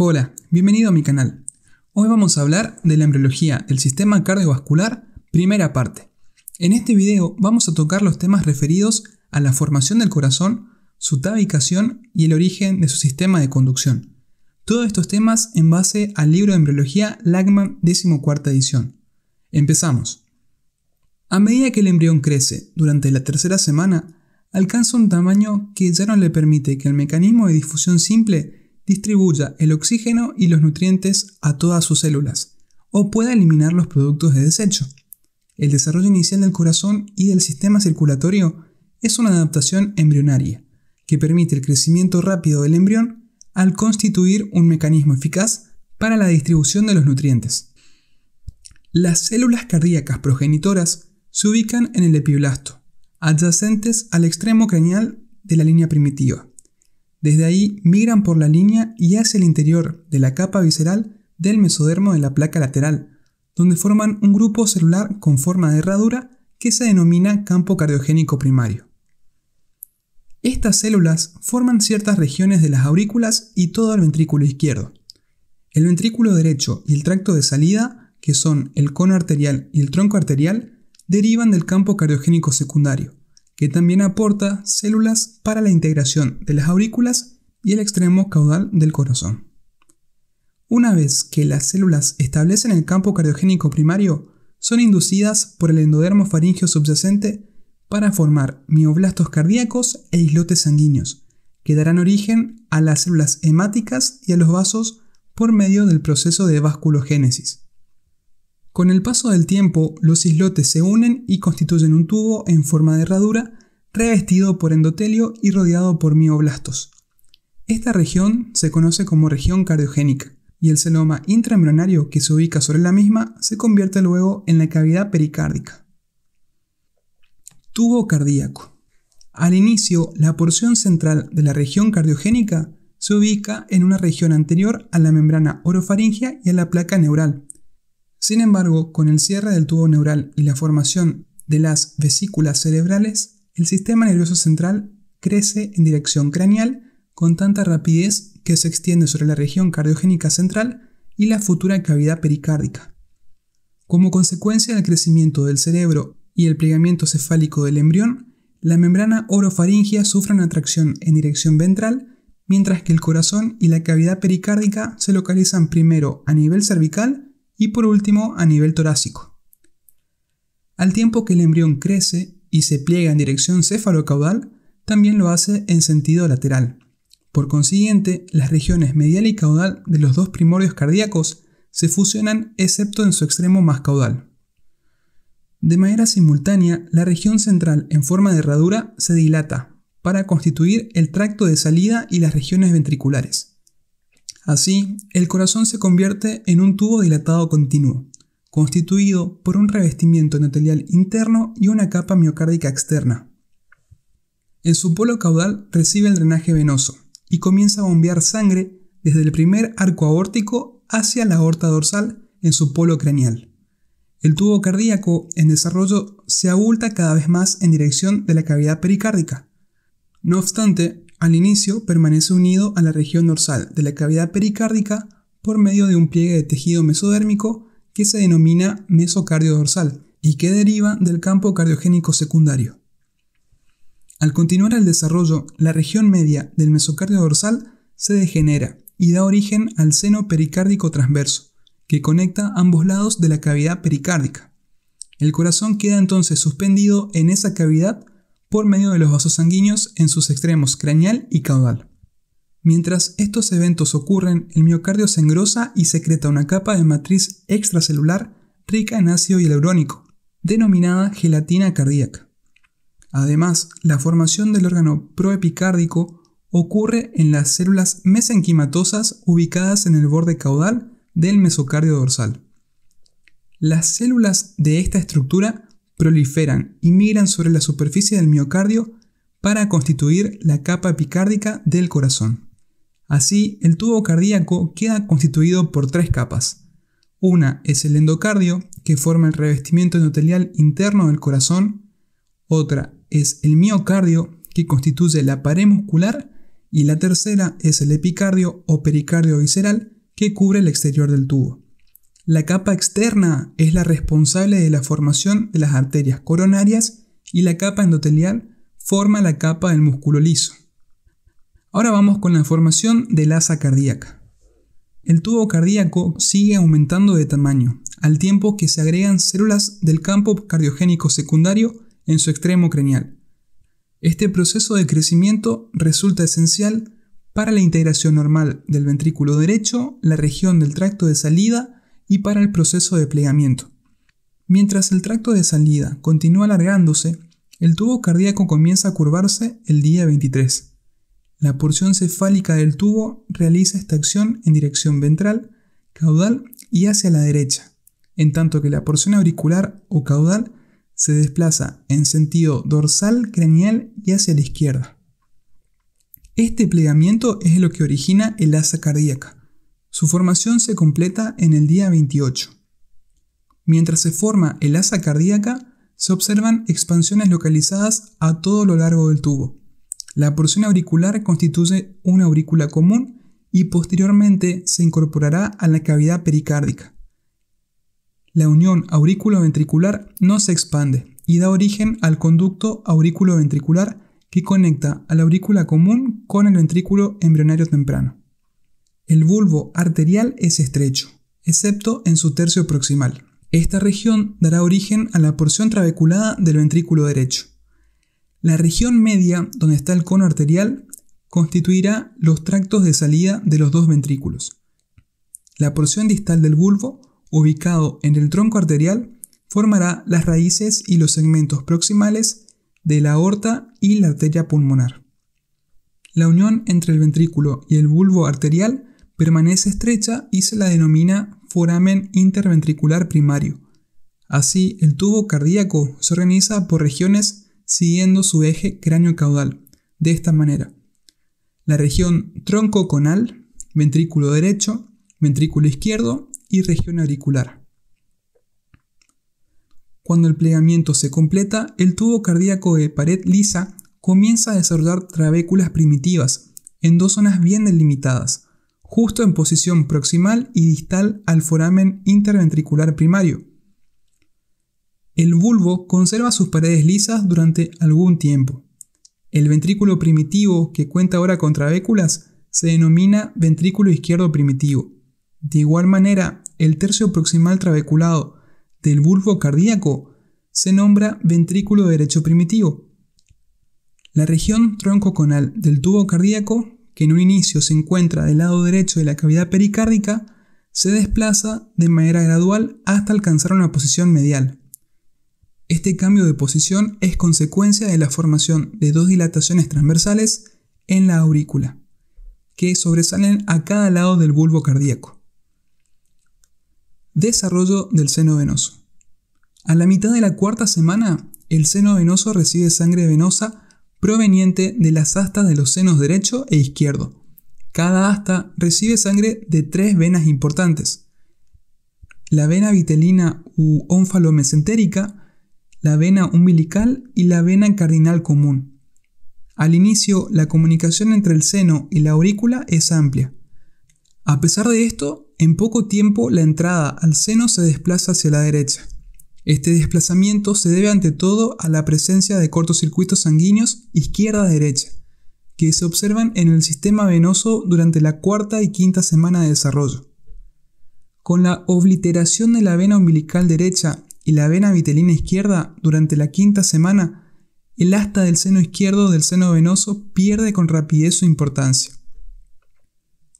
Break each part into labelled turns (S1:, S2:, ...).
S1: Hola, bienvenido a mi canal. Hoy vamos a hablar de la embriología del sistema cardiovascular, primera parte. En este video vamos a tocar los temas referidos a la formación del corazón, su tabicación y el origen de su sistema de conducción. Todos estos temas en base al libro de embriología Lagman 14 edición. Empezamos. A medida que el embrión crece durante la tercera semana, alcanza un tamaño que ya no le permite que el mecanismo de difusión simple distribuya el oxígeno y los nutrientes a todas sus células, o pueda eliminar los productos de desecho. El desarrollo inicial del corazón y del sistema circulatorio es una adaptación embrionaria, que permite el crecimiento rápido del embrión al constituir un mecanismo eficaz para la distribución de los nutrientes. Las células cardíacas progenitoras se ubican en el epiblasto, adyacentes al extremo craneal de la línea primitiva desde ahí migran por la línea y hacia el interior de la capa visceral del mesodermo de la placa lateral, donde forman un grupo celular con forma de herradura que se denomina campo cardiogénico primario. Estas células forman ciertas regiones de las aurículas y todo el ventrículo izquierdo. El ventrículo derecho y el tracto de salida, que son el cono arterial y el tronco arterial, derivan del campo cardiogénico secundario, que también aporta células para la integración de las aurículas y el extremo caudal del corazón. Una vez que las células establecen el campo cardiogénico primario, son inducidas por el endodermo faringeo subyacente para formar mioblastos cardíacos e islotes sanguíneos, que darán origen a las células hemáticas y a los vasos por medio del proceso de vasculogénesis. Con el paso del tiempo, los islotes se unen y constituyen un tubo en forma de herradura, revestido por endotelio y rodeado por mioblastos. Esta región se conoce como región cardiogénica, y el celoma intramembranario que se ubica sobre la misma se convierte luego en la cavidad pericárdica. Tubo cardíaco. Al inicio, la porción central de la región cardiogénica se ubica en una región anterior a la membrana orofaringea y a la placa neural, sin embargo, con el cierre del tubo neural y la formación de las vesículas cerebrales, el sistema nervioso central crece en dirección craneal con tanta rapidez que se extiende sobre la región cardiogénica central y la futura cavidad pericárdica. Como consecuencia del crecimiento del cerebro y el plegamiento cefálico del embrión, la membrana orofaringia sufre una atracción en dirección ventral, mientras que el corazón y la cavidad pericárdica se localizan primero a nivel cervical y por último a nivel torácico. Al tiempo que el embrión crece y se pliega en dirección cefalocaudal, también lo hace en sentido lateral. Por consiguiente, las regiones medial y caudal de los dos primordios cardíacos se fusionan excepto en su extremo más caudal. De manera simultánea, la región central en forma de herradura se dilata para constituir el tracto de salida y las regiones ventriculares. Así, el corazón se convierte en un tubo dilatado continuo, constituido por un revestimiento endotelial interno y una capa miocárdica externa. En su polo caudal recibe el drenaje venoso y comienza a bombear sangre desde el primer arco aórtico hacia la aorta dorsal en su polo craneal. El tubo cardíaco en desarrollo se abulta cada vez más en dirección de la cavidad pericárdica. No obstante, al inicio permanece unido a la región dorsal de la cavidad pericárdica por medio de un pliegue de tejido mesodérmico que se denomina mesocardio dorsal y que deriva del campo cardiogénico secundario. Al continuar el desarrollo, la región media del mesocardio dorsal se degenera y da origen al seno pericárdico transverso, que conecta ambos lados de la cavidad pericárdica. El corazón queda entonces suspendido en esa cavidad por medio de los vasos sanguíneos en sus extremos craneal y caudal. Mientras estos eventos ocurren, el miocardio se engrosa y secreta una capa de matriz extracelular rica en ácido hialurónico, denominada gelatina cardíaca. Además, la formación del órgano proepicárdico ocurre en las células mesenquimatosas ubicadas en el borde caudal del mesocardio dorsal. Las células de esta estructura proliferan y migran sobre la superficie del miocardio para constituir la capa epicárdica del corazón. Así, el tubo cardíaco queda constituido por tres capas. Una es el endocardio, que forma el revestimiento endotelial interno del corazón. Otra es el miocardio, que constituye la pared muscular. Y la tercera es el epicardio o pericardio visceral, que cubre el exterior del tubo. La capa externa es la responsable de la formación de las arterias coronarias y la capa endotelial forma la capa del músculo liso. Ahora vamos con la formación del asa cardíaca. El tubo cardíaco sigue aumentando de tamaño, al tiempo que se agregan células del campo cardiogénico secundario en su extremo craneal. Este proceso de crecimiento resulta esencial para la integración normal del ventrículo derecho, la región del tracto de salida y para el proceso de plegamiento. Mientras el tracto de salida continúa alargándose, el tubo cardíaco comienza a curvarse el día 23. La porción cefálica del tubo realiza esta acción en dirección ventral, caudal y hacia la derecha, en tanto que la porción auricular o caudal se desplaza en sentido dorsal, craneal y hacia la izquierda. Este plegamiento es lo que origina el asa cardíaca. Su formación se completa en el día 28. Mientras se forma el asa cardíaca, se observan expansiones localizadas a todo lo largo del tubo. La porción auricular constituye una aurícula común y posteriormente se incorporará a la cavidad pericárdica. La unión aurículo-ventricular no se expande y da origen al conducto aurículo-ventricular que conecta a la aurícula común con el ventrículo embrionario temprano. El bulbo arterial es estrecho, excepto en su tercio proximal. Esta región dará origen a la porción trabeculada del ventrículo derecho. La región media, donde está el cono arterial, constituirá los tractos de salida de los dos ventrículos. La porción distal del bulbo, ubicado en el tronco arterial, formará las raíces y los segmentos proximales de la aorta y la arteria pulmonar. La unión entre el ventrículo y el bulbo arterial permanece estrecha y se la denomina foramen interventricular primario. Así, el tubo cardíaco se organiza por regiones siguiendo su eje cráneo-caudal, de esta manera. La región tronco-conal, ventrículo derecho, ventrículo izquierdo y región auricular. Cuando el plegamiento se completa, el tubo cardíaco de pared lisa comienza a desarrollar trabéculas primitivas en dos zonas bien delimitadas, justo en posición proximal y distal al foramen interventricular primario. El bulbo conserva sus paredes lisas durante algún tiempo. El ventrículo primitivo, que cuenta ahora con trabéculas, se denomina ventrículo izquierdo primitivo. De igual manera, el tercio proximal trabeculado del bulbo cardíaco se nombra ventrículo derecho primitivo. La región troncoconal del tubo cardíaco que en un inicio se encuentra del lado derecho de la cavidad pericárdica, se desplaza de manera gradual hasta alcanzar una posición medial. Este cambio de posición es consecuencia de la formación de dos dilataciones transversales en la aurícula, que sobresalen a cada lado del bulbo cardíaco. Desarrollo del seno venoso. A la mitad de la cuarta semana, el seno venoso recibe sangre venosa proveniente de las astas de los senos derecho e izquierdo. Cada asta recibe sangre de tres venas importantes. La vena vitelina u onfalomesentérica, la vena umbilical y la vena cardinal común. Al inicio, la comunicación entre el seno y la aurícula es amplia. A pesar de esto, en poco tiempo la entrada al seno se desplaza hacia la derecha. Este desplazamiento se debe ante todo a la presencia de cortocircuitos sanguíneos izquierda-derecha, que se observan en el sistema venoso durante la cuarta y quinta semana de desarrollo. Con la obliteración de la vena umbilical derecha y la vena vitelina izquierda durante la quinta semana, el asta del seno izquierdo del seno venoso pierde con rapidez su importancia.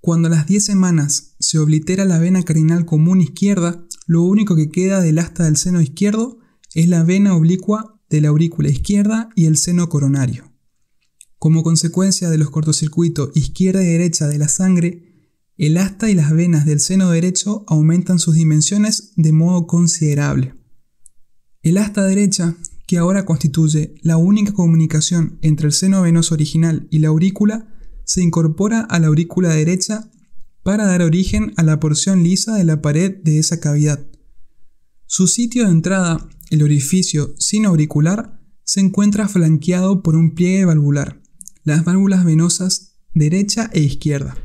S1: Cuando a las 10 semanas se oblitera la vena carinal común izquierda, lo único que queda del asta del seno izquierdo es la vena oblicua de la aurícula izquierda y el seno coronario. Como consecuencia de los cortocircuitos izquierda y derecha de la sangre, el asta y las venas del seno derecho aumentan sus dimensiones de modo considerable. El asta derecha, que ahora constituye la única comunicación entre el seno venoso original y la aurícula, se incorpora a la aurícula derecha para dar origen a la porción lisa de la pared de esa cavidad. Su sitio de entrada, el orificio auricular, se encuentra flanqueado por un pliegue valvular, las válvulas venosas derecha e izquierda.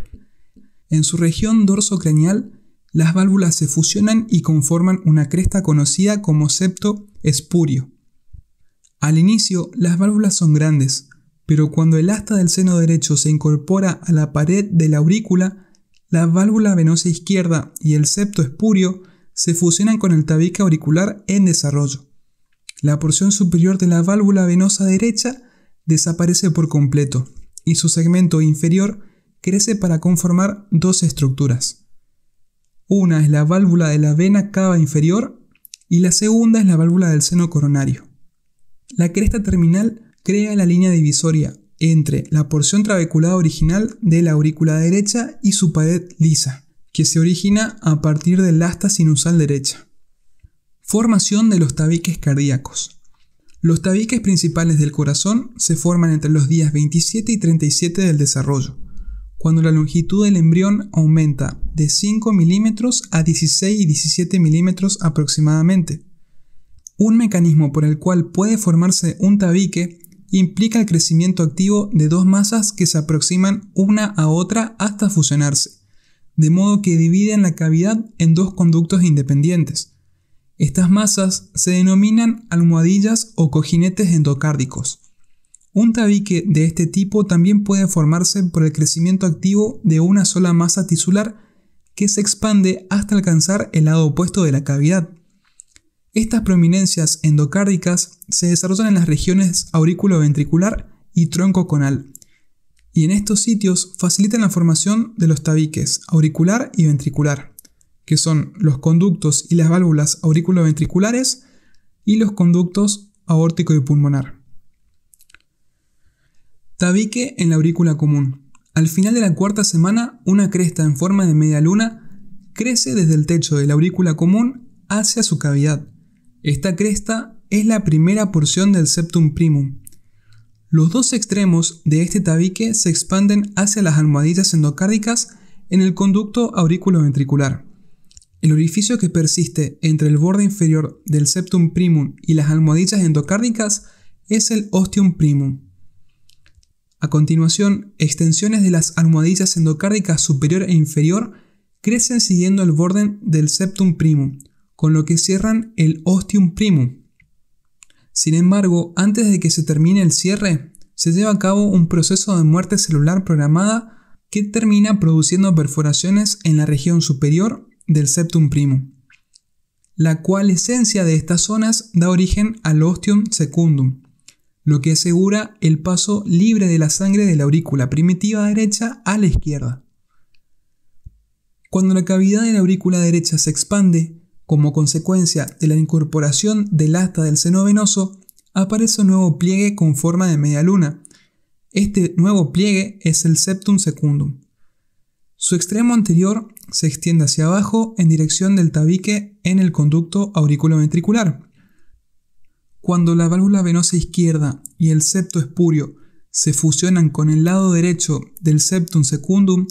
S1: En su región dorso craneal, las válvulas se fusionan y conforman una cresta conocida como septo espurio. Al inicio, las válvulas son grandes, pero cuando el asta del seno derecho se incorpora a la pared de la aurícula, la válvula venosa izquierda y el septo espurio se fusionan con el tabique auricular en desarrollo. La porción superior de la válvula venosa derecha desaparece por completo y su segmento inferior crece para conformar dos estructuras. Una es la válvula de la vena cava inferior y la segunda es la válvula del seno coronario. La cresta terminal crea la línea divisoria entre la porción trabeculada original de la aurícula derecha y su pared lisa, que se origina a partir del asta sinusal derecha. Formación de los tabiques cardíacos. Los tabiques principales del corazón se forman entre los días 27 y 37 del desarrollo, cuando la longitud del embrión aumenta de 5 milímetros a 16 y 17 milímetros aproximadamente. Un mecanismo por el cual puede formarse un tabique implica el crecimiento activo de dos masas que se aproximan una a otra hasta fusionarse, de modo que dividen la cavidad en dos conductos independientes. Estas masas se denominan almohadillas o cojinetes endocárdicos. Un tabique de este tipo también puede formarse por el crecimiento activo de una sola masa tisular que se expande hasta alcanzar el lado opuesto de la cavidad. Estas prominencias endocárdicas se desarrollan en las regiones auriculoventricular y tronco conal, y en estos sitios facilitan la formación de los tabiques auricular y ventricular, que son los conductos y las válvulas auriculoventriculares y los conductos aórtico y pulmonar. Tabique en la aurícula común. Al final de la cuarta semana, una cresta en forma de media luna crece desde el techo de la aurícula común hacia su cavidad esta cresta es la primera porción del septum primum. Los dos extremos de este tabique se expanden hacia las almohadillas endocárdicas en el conducto auriculoventricular. El orificio que persiste entre el borde inferior del septum primum y las almohadillas endocárdicas es el ostium primum. A continuación, extensiones de las almohadillas endocárdicas superior e inferior crecen siguiendo el borde del septum primum, con lo que cierran el Ostium Primum. Sin embargo, antes de que se termine el cierre, se lleva a cabo un proceso de muerte celular programada que termina produciendo perforaciones en la región superior del septum primum, la cual esencia de estas zonas da origen al ostium secundum, lo que asegura el paso libre de la sangre de la aurícula primitiva derecha a la izquierda. Cuando la cavidad de la aurícula derecha se expande, como consecuencia de la incorporación del asta del seno venoso, aparece un nuevo pliegue con forma de media luna. Este nuevo pliegue es el septum secundum. Su extremo anterior se extiende hacia abajo en dirección del tabique en el conducto auriculoventricular. Cuando la válvula venosa izquierda y el septo espurio se fusionan con el lado derecho del septum secundum,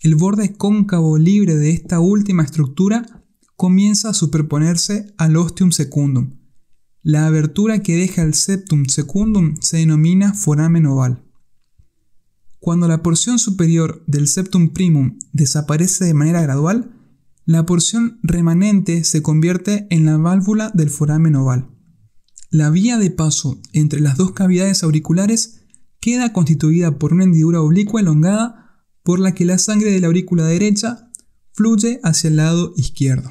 S1: el borde cóncavo libre de esta última estructura comienza a superponerse al ostium secundum. La abertura que deja el septum secundum se denomina foramen oval. Cuando la porción superior del septum primum desaparece de manera gradual, la porción remanente se convierte en la válvula del foramen oval. La vía de paso entre las dos cavidades auriculares queda constituida por una hendidura oblicua elongada por la que la sangre de la aurícula derecha fluye hacia el lado izquierdo.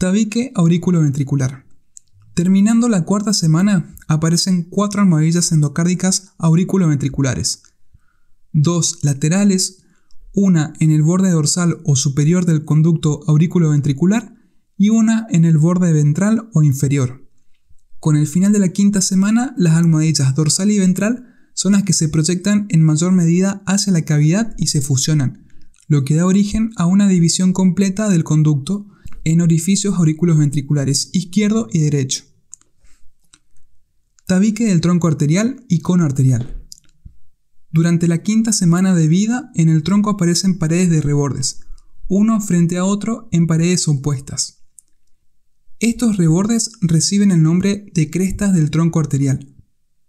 S1: Tabique ventricular. Terminando la cuarta semana, aparecen cuatro almohadillas endocárdicas ventriculares, dos laterales, una en el borde dorsal o superior del conducto ventricular y una en el borde ventral o inferior. Con el final de la quinta semana, las almohadillas dorsal y ventral son las que se proyectan en mayor medida hacia la cavidad y se fusionan, lo que da origen a una división completa del conducto en orificios aurículos ventriculares izquierdo y derecho. Tabique del tronco arterial y cono arterial. Durante la quinta semana de vida, en el tronco aparecen paredes de rebordes, uno frente a otro en paredes opuestas. Estos rebordes reciben el nombre de crestas del tronco arterial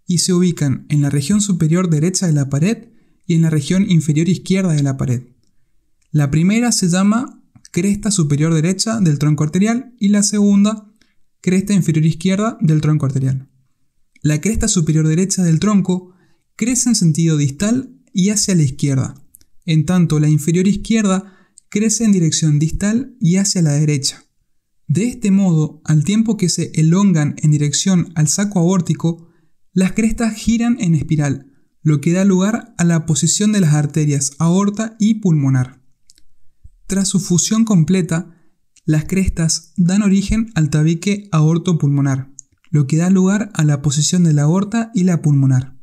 S1: y se ubican en la región superior derecha de la pared y en la región inferior izquierda de la pared. La primera se llama cresta superior derecha del tronco arterial y la segunda, cresta inferior izquierda del tronco arterial. La cresta superior derecha del tronco crece en sentido distal y hacia la izquierda, en tanto la inferior izquierda crece en dirección distal y hacia la derecha. De este modo, al tiempo que se elongan en dirección al saco aórtico, las crestas giran en espiral, lo que da lugar a la posición de las arterias aorta y pulmonar. Tras su fusión completa, las crestas dan origen al tabique aorto-pulmonar, lo que da lugar a la posición de la aorta y la pulmonar.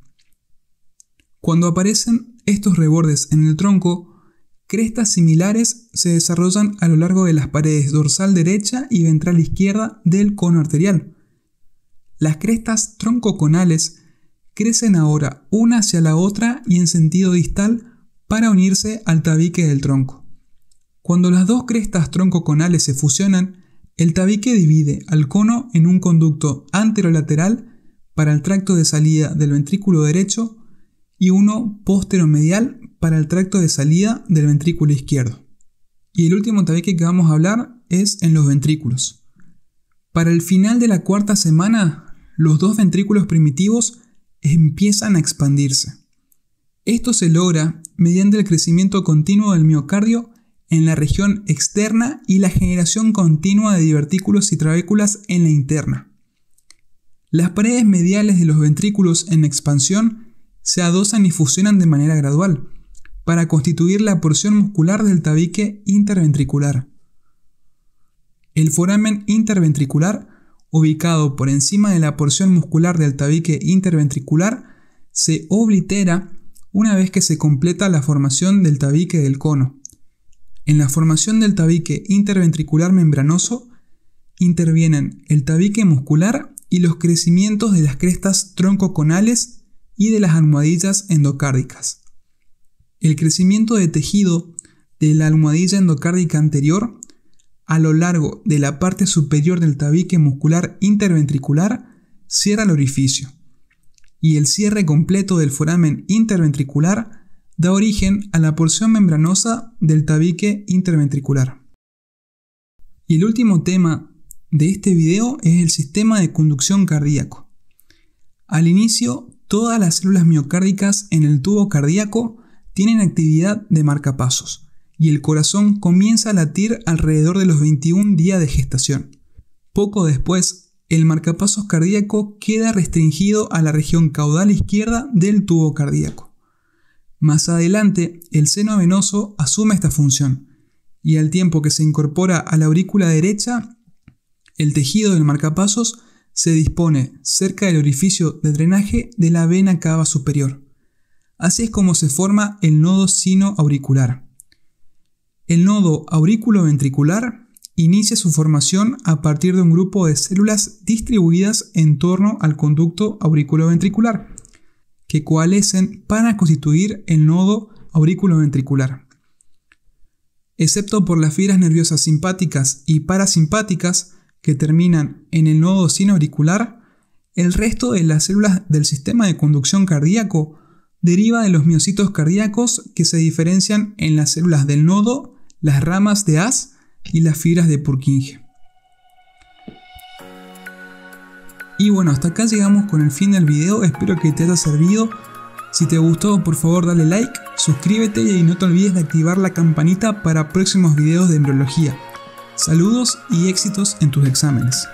S1: Cuando aparecen estos rebordes en el tronco, crestas similares se desarrollan a lo largo de las paredes dorsal derecha y ventral izquierda del cono arterial. Las crestas troncoconales crecen ahora una hacia la otra y en sentido distal para unirse al tabique del tronco. Cuando las dos crestas troncoconales se fusionan, el tabique divide al cono en un conducto anterolateral para el tracto de salida del ventrículo derecho y uno posteromedial para el tracto de salida del ventrículo izquierdo. Y el último tabique que vamos a hablar es en los ventrículos. Para el final de la cuarta semana, los dos ventrículos primitivos empiezan a expandirse. Esto se logra mediante el crecimiento continuo del miocardio en la región externa y la generación continua de divertículos y trabéculas en la interna. Las paredes mediales de los ventrículos en expansión se adosan y fusionan de manera gradual para constituir la porción muscular del tabique interventricular. El foramen interventricular, ubicado por encima de la porción muscular del tabique interventricular, se oblitera una vez que se completa la formación del tabique del cono. En la formación del tabique interventricular membranoso intervienen el tabique muscular y los crecimientos de las crestas troncoconales y de las almohadillas endocárdicas. El crecimiento de tejido de la almohadilla endocárdica anterior a lo largo de la parte superior del tabique muscular interventricular cierra el orificio y el cierre completo del foramen interventricular da origen a la porción membranosa del tabique interventricular. Y el último tema de este video es el sistema de conducción cardíaco. Al inicio, todas las células miocárdicas en el tubo cardíaco tienen actividad de marcapasos y el corazón comienza a latir alrededor de los 21 días de gestación. Poco después, el marcapasos cardíaco queda restringido a la región caudal izquierda del tubo cardíaco. Más adelante, el seno venoso asume esta función, y al tiempo que se incorpora a la aurícula derecha, el tejido del marcapasos se dispone cerca del orificio de drenaje de la vena cava superior. Así es como se forma el nodo sinoauricular. El nodo auriculoventricular inicia su formación a partir de un grupo de células distribuidas en torno al conducto auriculoventricular que coalescen para constituir el nodo auriculoventricular. Excepto por las fibras nerviosas simpáticas y parasimpáticas que terminan en el nodo auricular, el resto de las células del sistema de conducción cardíaco deriva de los miocitos cardíacos que se diferencian en las células del nodo, las ramas de As y las fibras de Purkinje. Y bueno, hasta acá llegamos con el fin del video, espero que te haya servido. Si te gustó, por favor dale like, suscríbete y no te olvides de activar la campanita para próximos videos de embriología. Saludos y éxitos en tus exámenes.